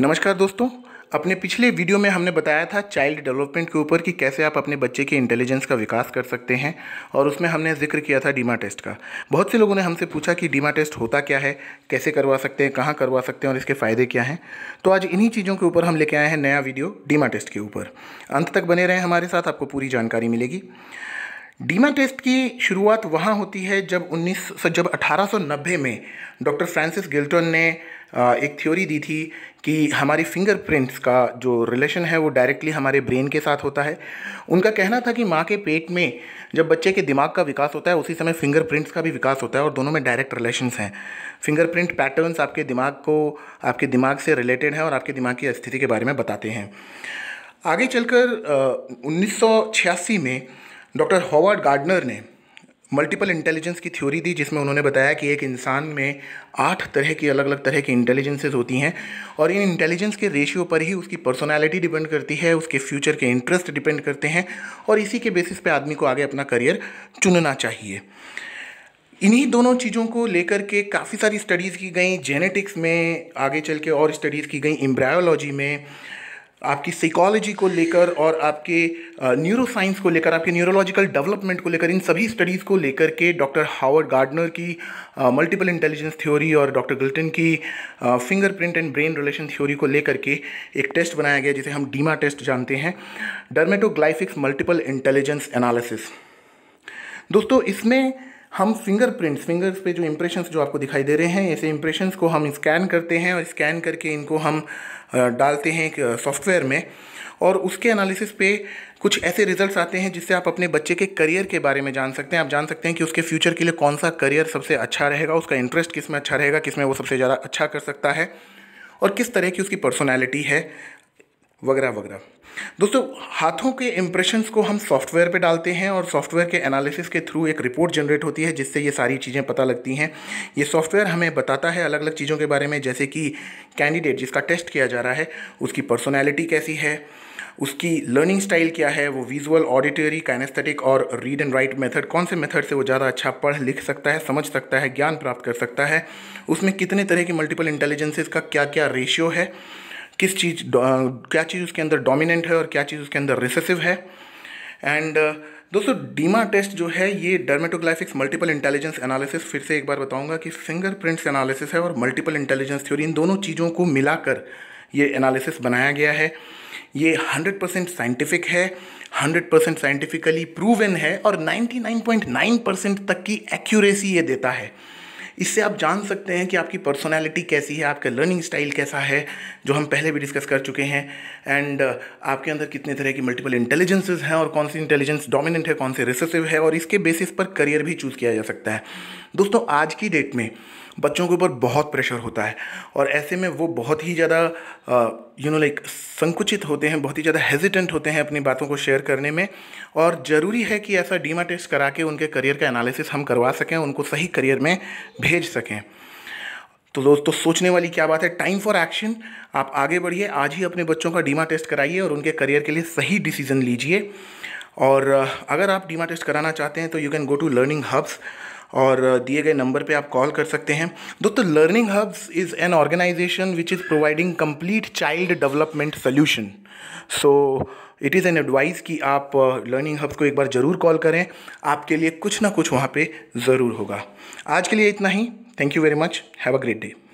नमस्कार दोस्तों अपने पिछले वीडियो में हमने बताया था चाइल्ड डेवलपमेंट के ऊपर कि कैसे आप अपने बच्चे के इंटेलिजेंस का विकास कर सकते हैं और उसमें हमने जिक्र किया था डीमा टेस्ट का बहुत से लोगों ने हमसे पूछा कि डीमा टेस्ट होता क्या है कैसे करवा सकते हैं कहाँ करवा सकते हैं और इसके फ़ायदे क्या हैं तो आज इन्हीं चीज़ों के ऊपर हम लेके आए हैं नया वीडियो डीमा टेस्ट के ऊपर अंत तक बने रहें हमारे साथ आपको पूरी जानकारी मिलेगी डीमा टेस्ट की शुरुआत वहाँ होती है जब 19 जब 1890 में डॉक्टर फ्रांसिस गिल्टन ने एक थ्योरी दी थी कि हमारी फिंगरप्रिंट्स का जो रिलेशन है वो डायरेक्टली हमारे ब्रेन के साथ होता है उनका कहना था कि माँ के पेट में जब बच्चे के दिमाग का विकास होता है उसी समय फिंगरप्रिंट्स का भी विकास होता है और दोनों में डायरेक्ट रिलेशंस हैं फिंगरप्रिंट पैटर्न्स आपके दिमाग को आपके दिमाग से रिलेटेड हैं और आपके दिमाग की स्थिति के बारे में बताते हैं आगे चलकर उन्नीस में डॉक्टर हॉवर्ड गार्डनर ने मल्टीपल इंटेलिजेंस की थ्योरी दी जिसमें उन्होंने बताया कि एक इंसान में आठ तरह की अलग अलग तरह की इंटेलिजेंसेज होती हैं और इन इंटेलिजेंस के रेशियो पर ही उसकी पर्सनालिटी डिपेंड करती है उसके फ्यूचर के इंटरेस्ट डिपेंड करते हैं और इसी के बेसिस पे आदमी को आगे अपना करियर चुनना चाहिए इन्हीं दोनों चीज़ों को लेकर के काफ़ी सारी स्टडीज़ की गई जेनेटिक्स में आगे चल के और स्टडीज़ की गई एम्ब्रायोलॉजी में आपकी साइकोलॉजी को लेकर और आपके न्यूरो साइंस को लेकर आपके न्यूरोलॉजिकल डेवलपमेंट को लेकर इन सभी स्टडीज़ को लेकर के डॉक्टर हावर्ड गार्डनर की मल्टीपल इंटेलिजेंस थ्योरी और डॉक्टर गिल्टन की fingerprint and brain relation theory को लेकर के एक टेस्ट बनाया गया जिसे हम डीमा टेस्ट जानते हैं डर्मेटोग्लाइफिक्स मल्टीपल इंटेलिजेंस एनालिसिस दोस्तों इसमें हम फिंगरप्रिंट्स फिंगर्स पे जो इम्प्रेशंस जो आपको दिखाई दे रहे हैं ऐसे इम्प्रेशंस को हम स्कैन करते हैं और स्कैन करके इनको हम डालते हैं एक सॉफ्टवेयर में और उसके एनालिसिस पे कुछ ऐसे रिजल्ट्स आते हैं जिससे आप अपने बच्चे के करियर के बारे में जान सकते हैं आप जान सकते हैं कि उसके फ्यूचर के लिए कौन सा करियर सबसे अच्छा रहेगा उसका इंटरेस्ट किस में अच्छा रहेगा किस में वो सबसे ज़्यादा अच्छा कर सकता है और किस तरह की उसकी पर्सनैलिटी है वगैरह वगैरह दोस्तों हाथों के इम्प्रेशन को हम सॉफ्टवेयर पे डालते हैं और सॉफ्टवेयर के एनालिसिस के थ्रू एक रिपोर्ट जनरेट होती है जिससे ये सारी चीज़ें पता लगती हैं ये सॉफ्टवेयर हमें बताता है अलग अलग चीज़ों के बारे में जैसे कि कैंडिडेट जिसका टेस्ट किया जा रहा है उसकी पर्सनैलिटी कैसी है उसकी लर्निंग स्टाइल क्या है वो विजुअल ऑडिटरी काइनेस्थेटिक और रीड एंड राइट मेथड कौन से मेथड से वो ज़्यादा अच्छा पढ़ लिख सकता है समझ सकता है ज्ञान प्राप्त कर सकता है उसमें कितने तरह की मल्टीपल इंटेलिजेंसेज का क्या क्या रेशियो है किस चीज़ क्या चीज़ उसके अंदर डोमिनेंट है और क्या चीज़ उसके अंदर रिसेसिव है एंड दोस्तों डीमा टेस्ट जो है ये डर्मेटोग्लाइफिक्स मल्टीपल इंटेलिजेंस एनालिसिस फिर से एक बार बताऊंगा कि फिंगर प्रिंट्स एनालिसिस है और मल्टीपल इंटेलिजेंस थ्योरी इन दोनों चीज़ों को मिलाकर ये एनालिसिस बनाया गया है ये 100 परसेंट साइंटिफिक है 100 परसेंट साइंटिफिकली प्रूवन है और 99.9 परसेंट तक की एक्यूरेसी ये देता है इससे आप जान सकते हैं कि आपकी पर्सनैलिटी कैसी है आपका लर्निंग स्टाइल कैसा है जो हम पहले भी डिस्कस कर चुके हैं एंड uh, आपके अंदर कितने तरह की मल्टीपल इंटेलिजेंसेज हैं और कौन सी इंटेलिजेंस डोमिनेंट है कौन से रिसेसिव है और इसके बेसिस पर करियर भी चूज़ किया जा सकता है दोस्तों आज की डेट में बच्चों के ऊपर बहुत प्रेशर होता है और ऐसे में वो बहुत ही ज़्यादा यू नो लाइक संकुचित होते हैं बहुत ही ज़्यादा हेजिटेंट होते हैं अपनी बातों को शेयर करने में और ज़रूरी है कि ऐसा डीमा टेस्ट करा के उनके करियर का एनालिसिस हम करवा सकें उनको सही करियर में भेज सकें तो दोस्तों सोचने वाली क्या बात है टाइम फॉर एक्शन आप आगे बढ़िए आज ही अपने बच्चों का डीमा टेस्ट कराइए और उनके करियर के लिए सही डिसीजन लीजिए और अगर आप डीमा टेस्ट कराना चाहते हैं तो you can go to Learning Hubs और दिए गए नंबर पे आप कॉल कर सकते हैं दोस्तों Learning Hubs is an organisation which is providing complete child development solution so it is an advice कि आप लर्निंग हब्स को एक बार ज़रूर कॉल करें आपके लिए कुछ ना कुछ वहाँ पर ज़रूर होगा आज के लिए इतना ही thank you very much have a great day